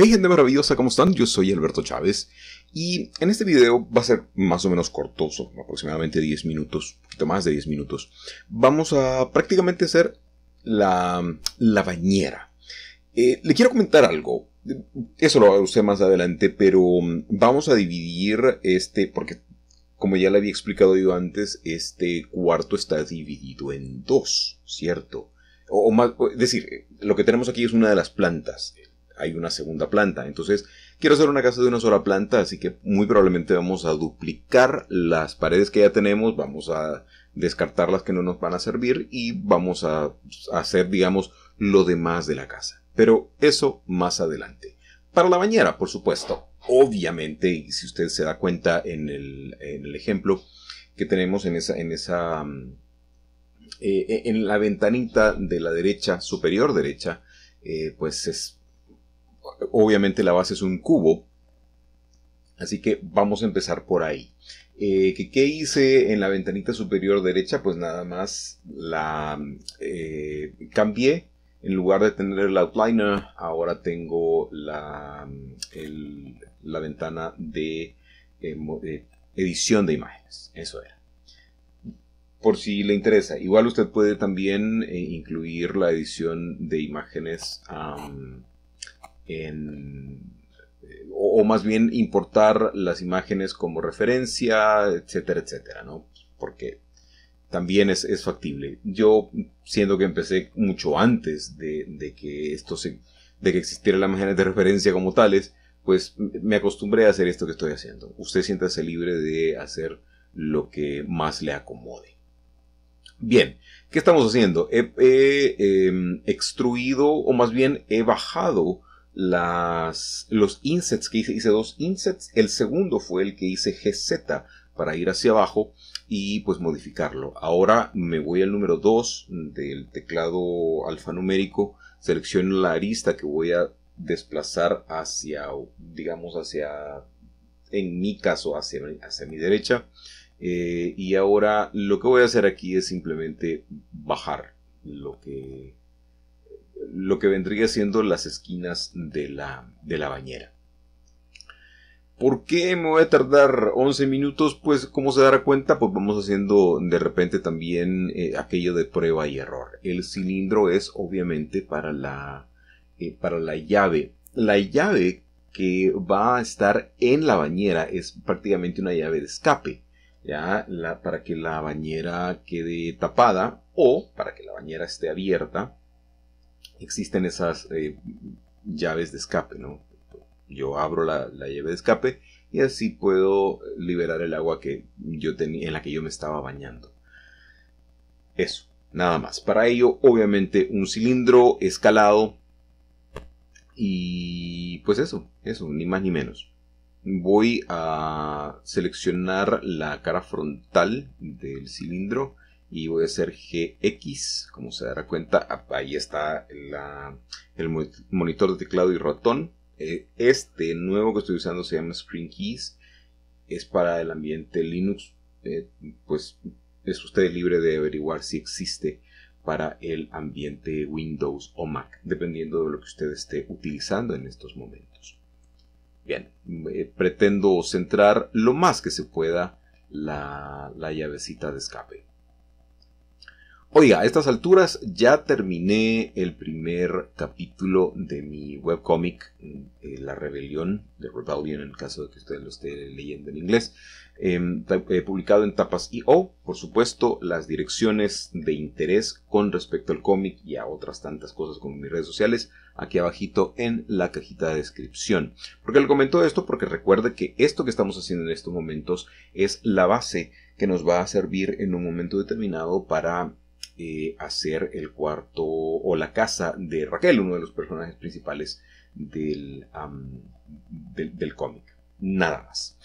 Hey gente maravillosa, ¿cómo están? Yo soy Alberto Chávez y en este video va a ser más o menos cortoso, aproximadamente 10 minutos, un poquito más de 10 minutos. Vamos a prácticamente hacer la, bañera. Eh, le quiero comentar algo, eso lo usé más adelante, pero mm, vamos a dividir este, porque como ya le había explicado yo antes, este cuarto está dividido en dos, ¿cierto? O, más, es decir, lo que tenemos aquí es una de las plantas, hay una segunda planta. Entonces, quiero hacer una casa de una sola planta, así que muy probablemente vamos a duplicar las paredes que ya tenemos, vamos a descartar las que no nos van a servir y vamos a hacer, digamos, lo demás de la casa. Pero eso más adelante. Para la bañera, por supuesto. Obviamente, y si usted se da cuenta en el, ejemplo que tenemos en esa, en esa, mm, eh, eh, en la ventanita de la derecha, superior derecha, eh, pues es obviamente la base es un cubo. Así que vamos a empezar por ahí. Eh, ¿qué, hice en la ventanita superior derecha? Pues nada más la eh, cambié. En lugar de tener el outliner, ahora tengo la, la ventana eh, de, edición de imágenes. Eso era por si le interesa. Igual usted puede también incluir la edición de imágenes eh, o, más bien importar las imágenes como referencia, etcétera, etcétera, ¿no? Porque también es, factible. Yo siendo que empecé mucho antes de, que esto se, de que existieran las imágenes de referencia como tales, pues me acostumbré a hacer esto que estoy haciendo. Usted siéntase libre de hacer lo que más le acomode. Bien, ¿qué estamos haciendo? He, em, extruido o más bien he bajado las, los insets que hice, hice dos insets, el segundo fue el que hice GZ para ir hacia abajo y pues modificarlo. Ahora me voy al número 2 del teclado alfanumérico, selecciono la arista que voy a desplazar hacia, digamos, hacia, en mi caso, hacia, hacia mi derecha. Eh, y ahora lo que voy a hacer aquí es simplemente bajar lo que lo que vendría siendo las esquinas de la, de la bañera. ¿Por qué me voy a tardar 11 minutos? Pues como se dará cuenta, pues vamos haciendo de repente también eh, aquello de prueba y error. El cilindro es obviamente para la, eh, para la llave. La llave que va a estar en la bañera es prácticamente una llave de escape. Ya, para que la bañera quede tapada o para que la bañera esté abierta existen esas eh, llaves de escape, ¿no? Yo abro la, la, llave de escape y así puedo liberar el agua que yo tenía, en la que yo me estaba bañando. Eso, nada más. Para ello, obviamente, un cilindro escalado y pues eso, eso, ni más ni menos. Voy a seleccionar la cara frontal del cilindro y voy a hacer GX, como se dará cuenta, ahí está el monitor de teclado y ratón. Eh, este nuevo que estoy usando se llama Screen Keys, es para el ambiente Linux, eh, pues es usted libre de averiguar si existe para el ambiente Windows o Mac, dependiendo de lo que usted esté utilizando en estos momentos. Bien, eh, pretendo centrar lo más que se pueda la llavecita de escape. Oiga, a estas alturas ya terminé el primer capítulo de mi webcómic, eh, La Rebelión, The Rebellion en caso de que ustedes lo estén leyendo en inglés, em, eh, publicado en tapas IO, Por supuesto, las direcciones de interés con respecto al cómic y a otras tantas cosas como mis redes sociales, aquí abajito en la cajita de descripción. ¿Por qué le comento esto? Porque recuerde que esto que estamos haciendo en estos momentos es la base que nos va a servir en un momento determinado para eh, hacer el cuarto o la casa de Raquel, uno de los personajes principales del, del, cómic. Nada más.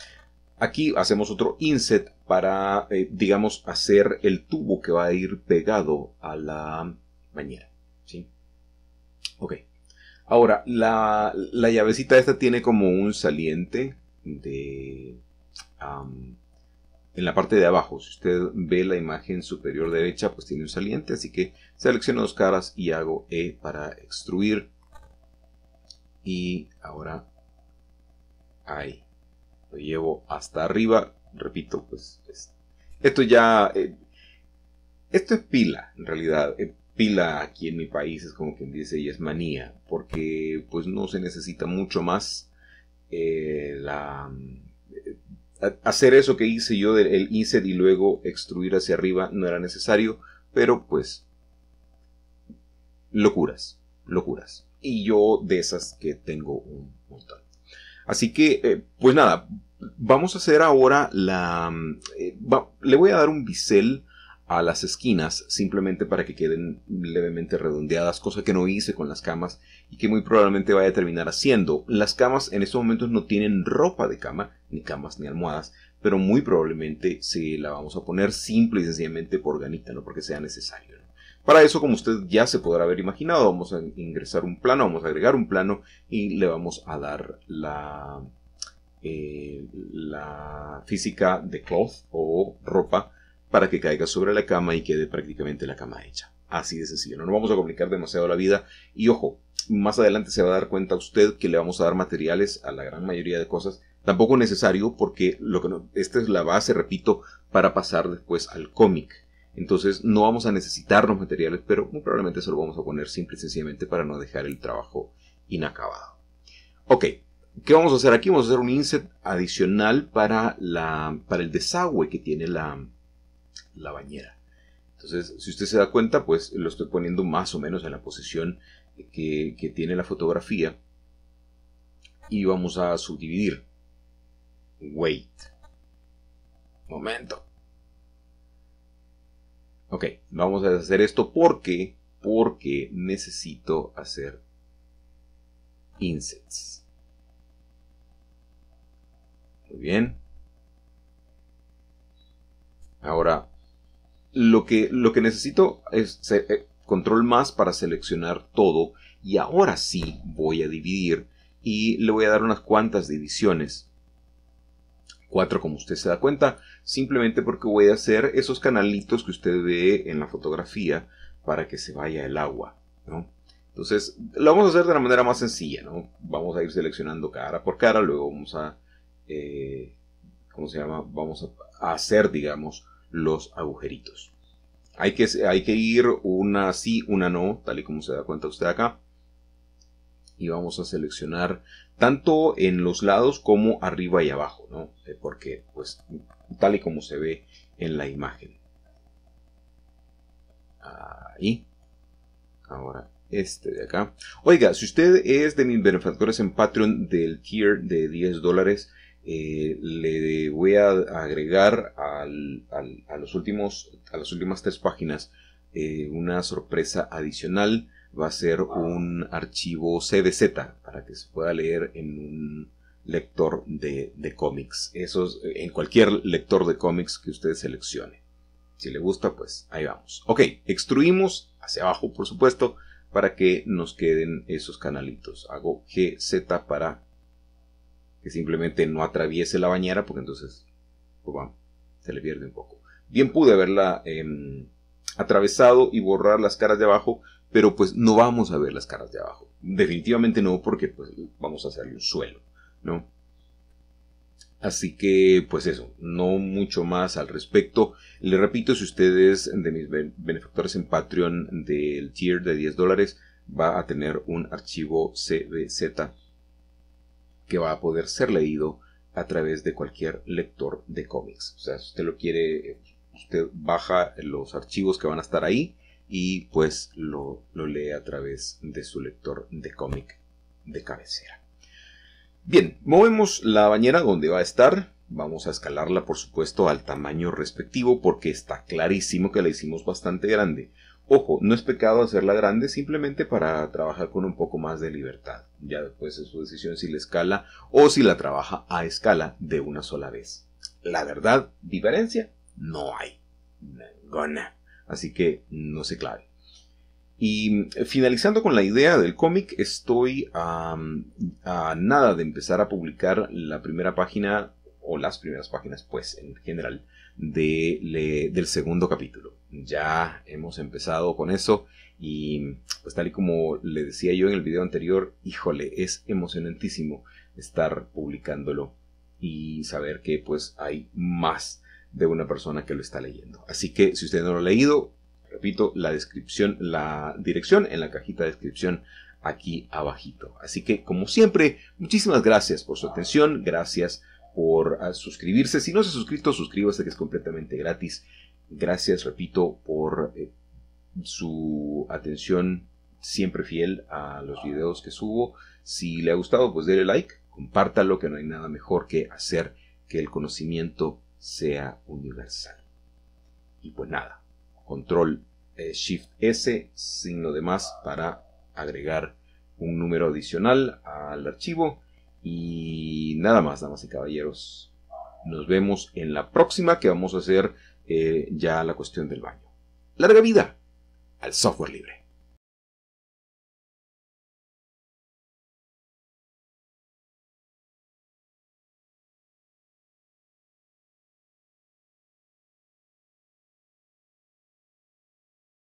Aquí hacemos otro inset para, eh, digamos, hacer el tubo que va a ir pegado a la bañera. ¿sí? Ok. Ahora, la, la llavecita esta tiene como un saliente de... En la parte de abajo, si usted ve la imagen superior derecha, pues tiene un saliente, así que selecciono dos caras y hago E para extruir. Y ahora ahí, lo llevo hasta arriba, repito, pues esto ya, eh, esto es pila, en realidad, eh, pila aquí en mi país es como quien dice y es manía, porque pues no se necesita mucho más eh, la hacer eso que hice yo del inset y luego extruir hacia arriba no era necesario, pero pues locuras, locuras. Y yo de esas que tengo un montón. Así que, eh, pues nada, vamos a hacer ahora la... Eh, le voy a dar un bisel a las esquinas simplemente para que queden levemente redondeadas, cosa que no hice con las camas y que muy probablemente vaya a terminar haciendo. Las camas en estos momentos no tienen ropa de cama, ni camas ni almohadas, pero muy probablemente se la vamos a poner simple y sencillamente por ganita, no porque sea necesario. Para eso, como usted ya se podrá haber imaginado, vamos a ingresar un plano, vamos a agregar un plano y le vamos a dar la, eh, la física de cloth o ropa para que caiga sobre la cama y quede prácticamente la cama hecha. Así de sencillo, no nos vamos a complicar demasiado la vida y ojo, más adelante se va a dar cuenta usted que le vamos a dar materiales a la gran mayoría de cosas, tampoco necesario porque lo que no, esta es la base, repito, para pasar después al cómic. Entonces no vamos a necesitar los materiales, pero muy probablemente se lo vamos a poner simple y sencillamente para no dejar el trabajo inacabado. Ok, ¿qué vamos a hacer aquí? Vamos a hacer un inset adicional para, la, para el desagüe que tiene la, la bañera. Entonces, si usted se da cuenta, pues lo estoy poniendo más o menos en la posición que, que tiene la fotografía. Y vamos a subdividir. Wait. Momento. Ok, vamos a hacer esto porque, porque necesito hacer insets. Muy bien. Ahora lo que, lo que necesito es eh, control más para seleccionar todo y ahora sí voy a dividir y le voy a dar unas cuantas divisiones. Cuatro, como usted se da cuenta, simplemente porque voy a hacer esos canalitos que usted ve en la fotografía para que se vaya el agua, ¿no? Entonces, lo vamos a hacer de la manera más sencilla, ¿no? Vamos a ir seleccionando cara por cara, luego vamos a, eh, ¿cómo se llama? Vamos a hacer, digamos, los agujeritos. Hay que, hay que ir una sí, una no, tal y como se da cuenta usted acá. Y vamos a seleccionar tanto en los lados como arriba y abajo, ¿no? Eh, porque, pues, tal y como se ve en la imagen. Ahí. Ahora, este de acá. Oiga, si usted es de mis benefactores en Patreon del tier de 10 dólares, eh, le voy a agregar a, los últimos, a las últimas tres páginas eh, una sorpresa adicional. Va a ser un archivo CDZ para que se pueda leer en un lector de, cómics. Eso en cualquier lector de cómics que usted seleccione. Si le gusta, pues ahí vamos. Ok, extruimos hacia abajo, por supuesto, para que nos queden esos canalitos. Hago GZ para que simplemente no atraviese la bañera porque entonces pues, se le pierde un poco. Bien pude haberla em, atravesado y borrar las caras de abajo, pero pues no vamos a ver las caras de abajo. Definitivamente no porque pues vamos a hacerle un suelo, ¿no? Así que, pues eso, no mucho más al respecto. Le repito, si ustedes de mis benefactores en Patreon del tier de 10 dólares, va a tener un archivo CBZ que va a poder ser leído a través de cualquier lector de cómics. O sea, si usted lo quiere, usted baja los archivos que van a estar ahí y pues lo, lee a través de su lector de cómic de cabecera. Bien, movemos la bañera donde va a estar Vamos a escalarla, por supuesto, al tamaño respectivo porque está clarísimo que la hicimos bastante grande. Ojo, no es pecado hacerla grande simplemente para trabajar con un poco más de libertad. Ya después es su decisión si la escala o si la trabaja a escala de una sola vez. La verdad, diferencia no hay. Ninguna. Así que no se clave. Y finalizando con la idea del cómic, estoy a, a, nada de empezar a publicar la primera página o las primeras páginas, pues, en general, del segundo capítulo. Ya hemos empezado con eso y, pues, tal y como le decía yo en el video anterior, híjole, es emocionantísimo estar publicándolo y saber que, pues, hay más de una persona que lo está leyendo. Así que, si usted no lo ha leído, repito, la descripción, la dirección en la cajita de descripción aquí abajito. Así que, como siempre, muchísimas gracias por su atención, gracias por ah, suscribirse. Si no se ha suscrito, suscríbase que es completamente gratis. Gracias, repito, por eh, su atención siempre fiel a los videos que subo. Si le ha gustado, pues dele like, compártalo, que no hay nada mejor que hacer que el conocimiento sea universal. Y pues nada, control eh, Shift S, sin de más para agregar un número adicional al archivo y nada más, damas y caballeros. Nos vemos en la próxima que vamos a hacer eh, ya la cuestión del baño. Larga vida al software libre.